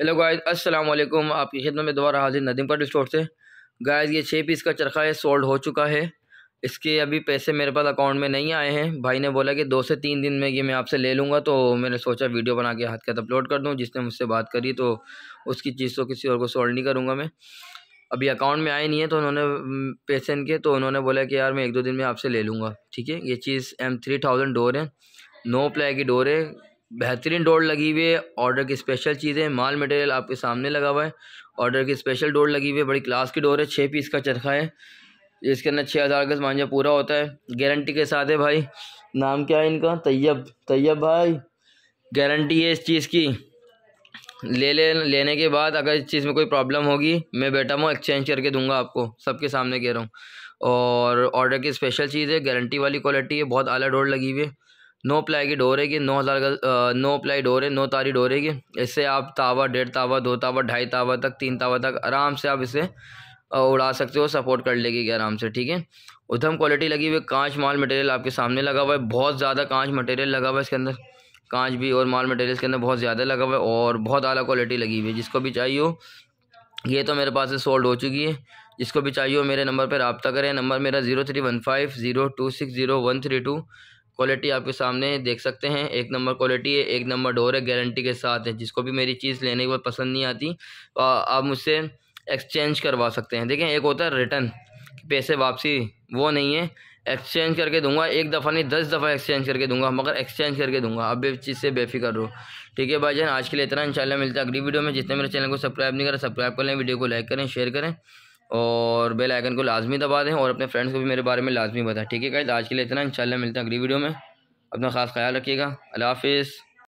hello guys अस्सलाम वालेकुम आपकी खिदमत में दोबारा हाजिर नदीम कटल स्टोर से गाइस ये छः पीस का चरखा है सोल्ड हो चुका है इसके अभी पैसे मेरे पास अकाउंट में नहीं आए हैं भाई ने बोला कि दो से तीन दिन में ये मैं आपसे ले लूँगा तो मैंने सोचा वीडियो बना के हाथ के हाथ अपलोड कर दूँ जिसने मुझसे बात करी तो उसकी चीज़ तो किसी और को सोल्ड नहीं करूँगा मैं अभी अकाउंट में आए नहीं है तो उन्होंने पैसे इनके तो उन्होंने बोला कि यार मैं एक दो दिन में आपसे ले लूँगा ठीक है ये चीज़ एम थ्री थाउजेंड डोर है नो प्लाई की डोर है बेहतरीन डोर लगी हुई है ऑर्डर की स्पेशल चीज़ है माल मटेरियल आपके सामने लगा हुआ है ऑर्डर की स्पेशल डोर लगी हुई है बड़ी क्लास की डोर है छः पीस का चरखा है इसके अंदर छः हज़ार का मांझा पूरा होता है गारंटी के साथ है भाई नाम क्या है इनका तैयब तैयब भाई गारंटी है इस चीज़ की ले ले लेने के बाद अगर इस चीज़ में कोई प्रॉब्लम होगी मैं बेटा हूँ एक्सचेंज करके दूंगा आपको सबके सामने कह रहा हूँ और ऑर्डर की स्पेशल चीज़ है गारंटी वाली क्वालिटी है बहुत आला डोर लगी हुई है नो प्लाई की डोर है नौ हज़ार का नौ प्लाई डोरे नौ तारी डोर है इससे आप तावा डेढ़ तावा दो तावा ढाई तावा तक तीन तावा तक आराम से आप इसे उड़ा सकते हो सपोर्ट कर लेगी आराम से ठीक है उधम क्वालिटी लगी हुई कांच माल मटेरियल आपके सामने लगा हुआ है बहुत ज़्यादा कांच मटेरियल लगा हुआ है इसके अंदर कांच भी और माल मटेरियल इसके अंदर बहुत ज़्यादा लगा हुआ है और बहुत अला क्वालिटी लगी हुई है जिसको भी चाहिए हो ये तो मेरे पास से सोल्ड हो चुकी है जिसको भी चाहिए हो मेरे नंबर पर रबता करें नंबर मेरा zero three one five zero two six zero one three two quality आपके सामने देख सकते हैं एक नंबर क्वालिटी है एक नंबर डोर है गारंटी के साथ है जिसको भी मेरी चीज़ लेने के बाद पसंद नहीं आती आप मुझसे एक्सचेंज करवा सकते हैं देखें एक होता है रिटर्न पैसे वापसी वो नहीं है एक्सचेंज करके दूंगा एक दफ़ा नहीं दस दफ़ा एक्सचेंज करके दूंगा मगर एक्सचेंज करके दूंगा अब भी चीज़ से बेफिक्र रहो ठीक है भाई जान आज के लिए इतना इंशाल्लाह मिलता है अगली वीडियो में जितने मेरे चैनल को सब्सक्राइब नहीं करें सब्सक्राइब कर लें वीडियो को लाइक करें शेयर करें और बेल आइकन को लाजमी दबा दें और अपने फ्रेंड्स को भी मेरे बारे में लाजमी बताएं ठीक है गाइज आज के लिए इतना इंशाल्लाह मिलते हैं अगली वीडियो में अपना ख़ास ख्याल रखिएगा अल्लाह हाफिज़